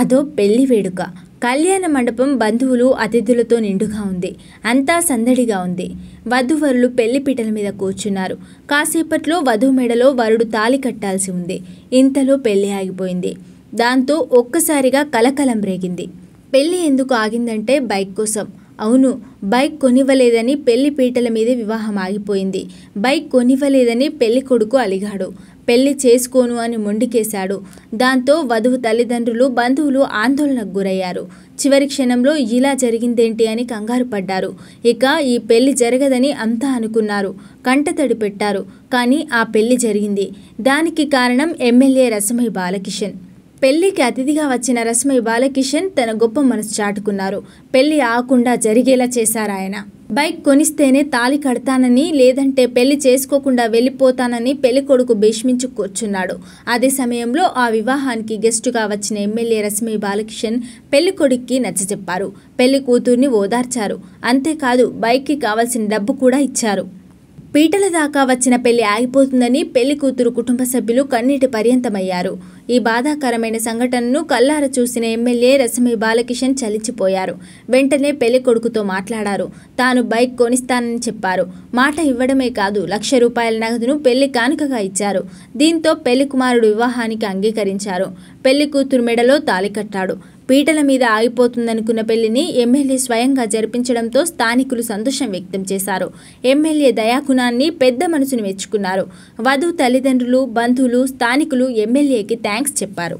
అదో పెళ్లి వేడుక కళ్యాణ మండపం బంధువులు అతిథులతో నిండుగా ఉంది అంతా సందడిగా ఉంది వధువరులు పెళ్లి పీటల మీద కూర్చున్నారు కాసేపట్లో వధువు మెడలో వరుడు తాలి కట్టాల్సి ఉంది ఇంతలో పెళ్లి ఆగిపోయింది దాంతో ఒక్కసారిగా కలకలం రేగింది పెళ్లి ఎందుకు ఆగిందంటే బైక్ కోసం అవును బైక్ కొనివ్వలేదని పెళ్లి పీటల మీద వివాహం ఆగిపోయింది బైక్ కొనివ్వలేదని పెళ్లి కొడుకు అలిగాడు పెళ్లి చేసుకోను అని మొండికేశాడు దాంతో వధువు తల్లిదండ్రులు బంధువులు ఆందోళనకు గురయ్యారు చివరి క్షణంలో ఇలా జరిగిందేంటి అని కంగారు పడ్డారు ఇక ఈ పెళ్లి జరగదని అంతా అనుకున్నారు కంటతడి పెట్టారు కానీ ఆ పెళ్లి జరిగింది దానికి కారణం ఎమ్మెల్యే రసమై బాలకిషన్ పెళ్లికి అతిథిగా వచ్చిన రశ్మి బాలకిషన్ తన గొప్ప మనసు చాటుకున్నారు పెళ్లి ఆకుండా జరిగేలా చేశారాయన బైక్ కొనిస్తేనే తాలి కడతానని లేదంటే పెళ్లి చేసుకోకుండా వెళ్ళిపోతానని పెళ్లి కొడుకు భీష్మించి కూర్చున్నాడు అదే సమయంలో ఆ వివాహానికి గెస్టుగా వచ్చిన ఎమ్మెల్యే రశ్మి బాలకిషన్ పెళ్లి కొడుక్కి నచ్చజెప్పారు పెళ్లి కూతుర్ని ఓదార్చారు అంతేకాదు బైక్కి కావాల్సిన డబ్బు కూడా ఇచ్చారు పీటల దాకా వచ్చిన పెళ్లి ఆగిపోతుందని పెళ్లి కూతురు కుటుంబ సభ్యులు కన్నీటి పర్యంతమయ్యారు ఈ బాధాకరమైన సంఘటనను కల్లార చూసిన ఎమ్మెల్యే రసమి బాలకిషన్ చలించిపోయారు వెంటనే పెళ్లి కొడుకుతో మాట్లాడారు తాను బైక్ కొనిస్తానని చెప్పారు మాట ఇవ్వడమే కాదు లక్ష రూపాయల నగదును పెళ్లి కానుకగా ఇచ్చారు దీంతో పెళ్లి కుమారుడు వివాహానికి అంగీకరించారు పెళ్లి కూతురు మెడలో తాళి కట్టాడు పీటల మీద ఆగిపోతుందనుకున్న పెళ్లిని ఎమ్మెల్యే స్వయంగా జరిపించడంతో స్థానికులు సంతోషం వ్యక్తం చేశారు ఎమ్మెల్యే దయాకుణాన్ని పెద్ద మనసును మెచ్చుకున్నారు వధువు తల్లిదండ్రులు బంధువులు స్థానికులు ఎమ్మెల్యేకి థ్యాంక్స్ చెప్పారు